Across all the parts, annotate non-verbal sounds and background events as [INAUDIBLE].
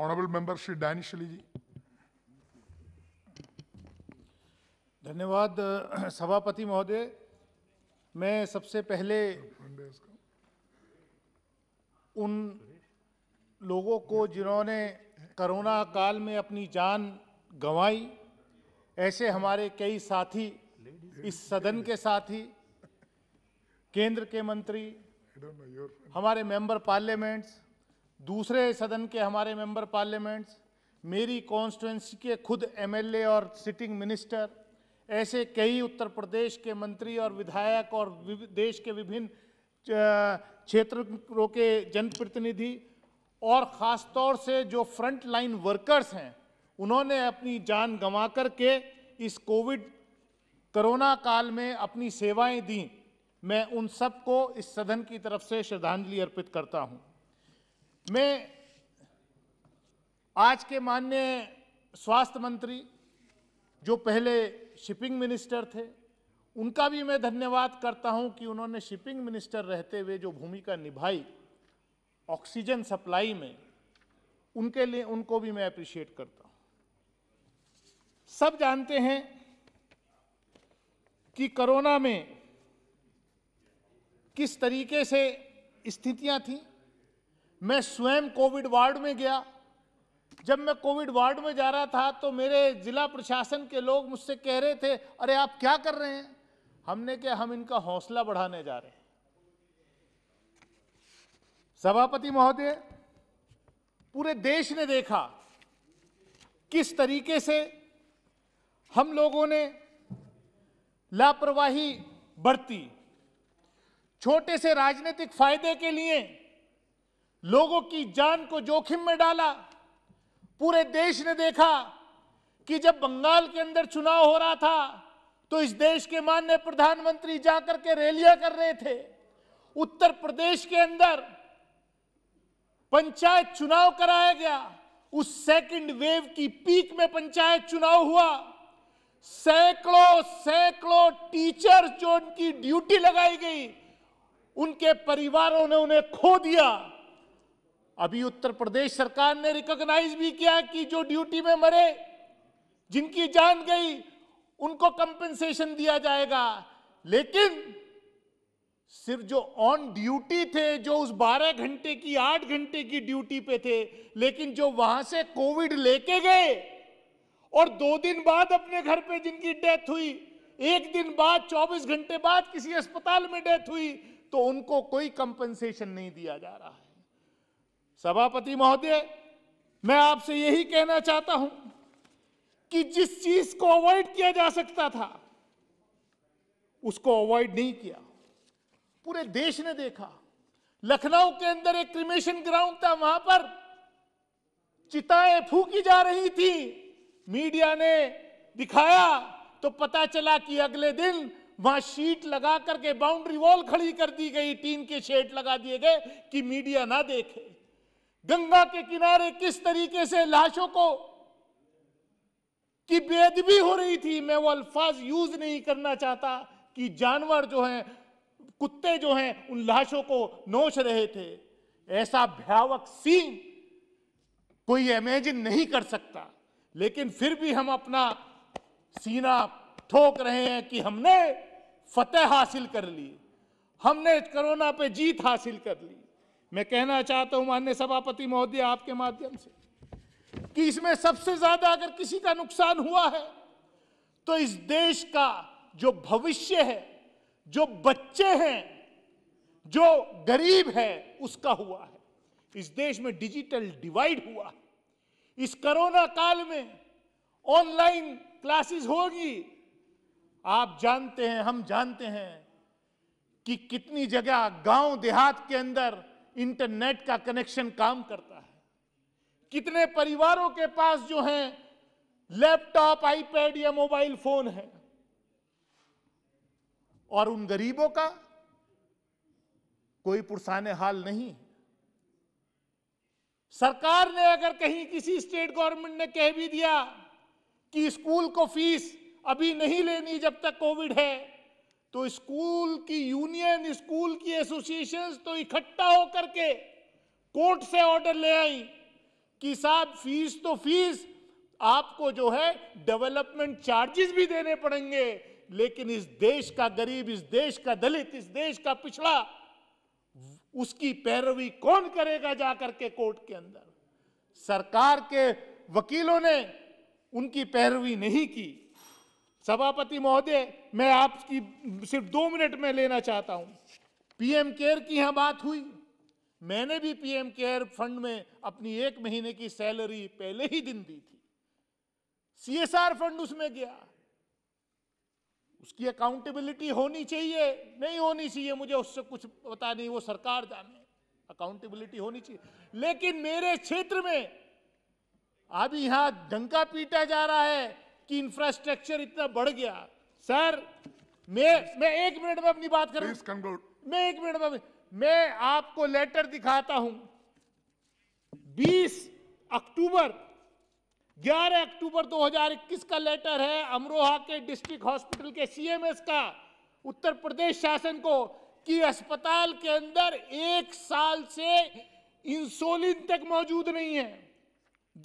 Honourable member Shri Danish Ali ji धन्यवाद [CLEARS THROAT] सभापति महोदय मैं सबसे पहले उन लोगों को जिन्होंने कोरोना काल में अपनी जान गंवाई ऐसे हमारे कई साथी इस सदन के साथी केंद्र के मंत्री हमारे मेंबर पार्लियामेंट्स दूसरे सदन के हमारे मेंबर पार्लियामेंट्स मेरी कॉन्स्टिट्यूंसी के खुद एमएलए और सिटिंग मिनिस्टर ऐसे कई उत्तर प्रदेश के मंत्री और विधायक और देश के विभिन्न क्षेत्रों के जनप्रतिनिधि और ख़ास तौर से जो फ्रंट लाइन वर्कर्स हैं उन्होंने अपनी जान गंवा कर के इस कोविड कोरोना काल में अपनी सेवाएं दी मैं उन सबको इस सदन की तरफ से श्रद्धांजलि अर्पित करता हूं। मैं आज के माननीय स्वास्थ्य मंत्री जो पहले शिपिंग मिनिस्टर थे उनका भी मैं धन्यवाद करता हूं कि उन्होंने शिपिंग मिनिस्टर रहते हुए जो भूमिका निभाई ऑक्सीजन सप्लाई में उनके लिए उनको भी मैं अप्रिशिएट करता हूं सब जानते हैं कि कोरोना में किस तरीके से स्थितियां थीं मैं स्वयं कोविड वार्ड में गया जब मैं कोविड वार्ड में जा रहा था तो मेरे जिला प्रशासन के लोग मुझसे कह रहे थे अरे आप क्या कर रहे हैं हमने क्या हम इनका हौसला बढ़ाने जा रहे हैं सभापति महोदय पूरे देश ने देखा किस तरीके से हम लोगों ने लापरवाही बरती छोटे से राजनीतिक फायदे के लिए लोगों की जान को जोखिम में डाला पूरे देश ने देखा कि जब बंगाल के अंदर चुनाव हो रहा था तो इस देश के मान्य प्रधानमंत्री जाकर के रैलियां कर रहे थे उत्तर प्रदेश के अंदर पंचायत चुनाव कराया गया उस सेकंड वेव की पीक में पंचायत चुनाव हुआ सैकड़ों सैकड़ों टीचर्स जो उनकी ड्यूटी लगाई गई उनके परिवारों ने उन्हें खो दिया अभी उत्तर प्रदेश सरकार ने रिकॉग्नाइज भी किया कि जो ड्यूटी में मरे जिनकी जान गई उनको कंपेंसेशन दिया जाएगा लेकिन सिर्फ जो ऑन ड्यूटी थे जो उस 12 घंटे की 8 घंटे की ड्यूटी पे थे लेकिन जो वहां से कोविड लेके गए और दो दिन बाद अपने घर पे जिनकी डेथ हुई एक दिन बाद 24 घंटे बाद किसी अस्पताल में डेथ हुई तो उनको कोई कंपनसेशन नहीं दिया जा रहा है सभापति महोदय मैं आपसे यही कहना चाहता हूं कि जिस चीज को अवॉइड किया जा सकता था उसको अवॉइड नहीं किया पूरे देश ने देखा लखनऊ के अंदर एक क्रिमेशन ग्राउंड था वहां पर चिताएं फूकी जा रही थी मीडिया ने दिखाया तो पता चला कि अगले दिन वहां शीट लगा करके बाउंड्री वॉल खड़ी कर दी गई टीन के शेड लगा दिए गए कि मीडिया ना देखे गंगा के किनारे किस तरीके से लाशों को की बेदबी हो रही थी मैं वो अल्फाज यूज नहीं करना चाहता कि जानवर जो हैं कुत्ते जो हैं उन लाशों को नोच रहे थे ऐसा भयावक सीन कोई इमेजिन नहीं कर सकता लेकिन फिर भी हम अपना सीना ठोक रहे हैं कि हमने फतेह हासिल कर ली हमने कोरोना पे जीत हासिल कर ली मैं कहना चाहता हूं मान्य सभापति महोदय आपके माध्यम से कि इसमें सबसे ज्यादा अगर किसी का नुकसान हुआ है तो इस देश का जो भविष्य है जो बच्चे हैं जो गरीब है उसका हुआ है इस देश में डिजिटल डिवाइड हुआ है इस कोरोना काल में ऑनलाइन क्लासेस होगी आप जानते हैं हम जानते हैं कि कितनी जगह गांव देहात के अंदर इंटरनेट का कनेक्शन काम करता है कितने परिवारों के पास जो है लैपटॉप आईपैड या मोबाइल फोन है और उन गरीबों का कोई पुरसान हाल नहीं सरकार ने अगर कहीं किसी स्टेट गवर्नमेंट ने कह भी दिया कि स्कूल को फीस अभी नहीं लेनी जब तक कोविड है तो स्कूल की यूनियन स्कूल की एसोसिएशंस तो इकट्ठा होकर के कोर्ट से ऑर्डर ले आई कि साहब फीस तो फीस आपको जो है डेवलपमेंट चार्जेस भी देने पड़ेंगे लेकिन इस देश का गरीब इस देश का दलित इस देश का पिछड़ा उसकी पैरवी कौन करेगा जाकर के कोर्ट के अंदर सरकार के वकीलों ने उनकी पैरवी नहीं की सभापति महोदय मैं आपकी सिर्फ दो मिनट में लेना चाहता हूं पीएम केयर की यहां बात हुई मैंने भी पीएम केयर फंड में अपनी एक महीने की सैलरी पहले ही दिन दी थी सीएसआर फंड उसमें गया उसकी अकाउंटेबिलिटी होनी चाहिए नहीं होनी चाहिए मुझे उससे कुछ पता नहीं वो सरकार जाने अकाउंटेबिलिटी होनी चाहिए लेकिन मेरे क्षेत्र में अभी यहां डंका पीटा जा रहा है कि इंफ्रास्ट्रक्चर इतना बढ़ गया सर मैं मैं एक मिनट में अपनी बात करूं मैं एक मिनट में मैं आपको लेटर दिखाता हूं 20 अक्टूबर 11 अक्टूबर 2021 का लेटर है अमरोहा के डिस्ट्रिक्ट हॉस्पिटल के सीएमएस का उत्तर प्रदेश शासन को कि अस्पताल के अंदर एक साल से इंसुलिन तक मौजूद नहीं है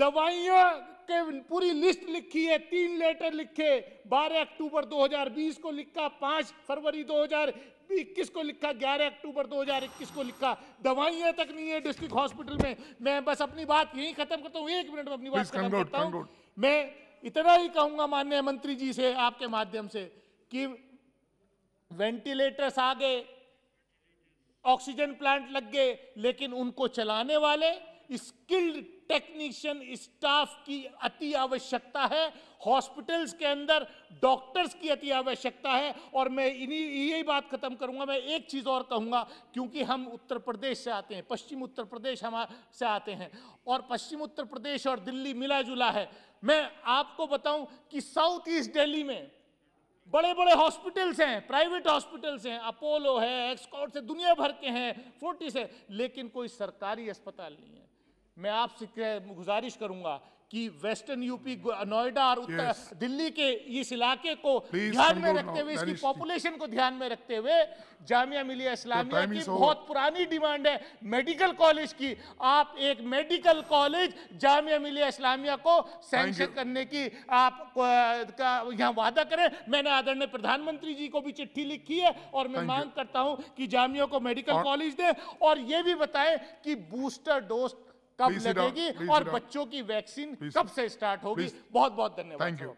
दवाइयां के पूरी लिस्ट लिखी है तीन लेटर लिखे 12 अक्टूबर 2020 को लिखा 5 फरवरी 2021 को लिखा 11 अक्टूबर 2021 को लिखा दवाइयां तक नहीं है डिस्ट्रिक्ट हॉस्पिटल में मैं बस अपनी बात यही खत्म करता हूँ एक मिनट में अपनी बात खत्म करता हूँ मैं इतना ही कहूंगा माननीय मंत्री जी से आपके माध्यम से कि वेंटिलेटर्स आ गए ऑक्सीजन प्लांट लग गए लेकिन उनको चलाने वाले स्किल्ड टेक्नीशियन स्टाफ की अति आवश्यकता है हॉस्पिटल्स के अंदर डॉक्टर्स की अति आवश्यकता है और मैं इन्हीं यही बात खत्म करूंगा मैं एक चीज़ और कहूंगा क्योंकि हम उत्तर प्रदेश से आते हैं पश्चिम उत्तर प्रदेश हमारे से आते हैं और पश्चिम उत्तर प्रदेश और दिल्ली मिला जुला है मैं आपको बताऊं कि साउथ ईस्ट दिल्ली में बड़े बड़े हॉस्पिटल्स हैं प्राइवेट हॉस्पिटल्स हैं अपोलो है एक्सकॉट से दुनिया भर के हैं फोर्टिस है लेकिन कोई सरकारी अस्पताल नहीं है मैं आपसे गुजारिश करूंगा कि वेस्टर्न यूपी नोएडा और उत्तर yes. दिल्ली के इस इलाके को ध्यान में रखते हुए इसकी पॉपुलेशन को ध्यान में रखते हुए जामिया मिलिया इस्लामिया की बहुत पुरानी डिमांड है मेडिकल कॉलेज की आप एक मेडिकल कॉलेज जामिया मिलिया इस्लामिया को सैंक्शन करने की आप यहाँ वादा करें मैंने आदरणीय प्रधानमंत्री जी को भी चिट्ठी लिखी है और मैं मांग करता हूँ कि जामिया को मेडिकल कॉलेज दें और ये भी बताएं कि बूस्टर डोज कब लगेगी और बच्चों की वैक्सीन कब से स्टार्ट होगी बहुत बहुत धन्यवाद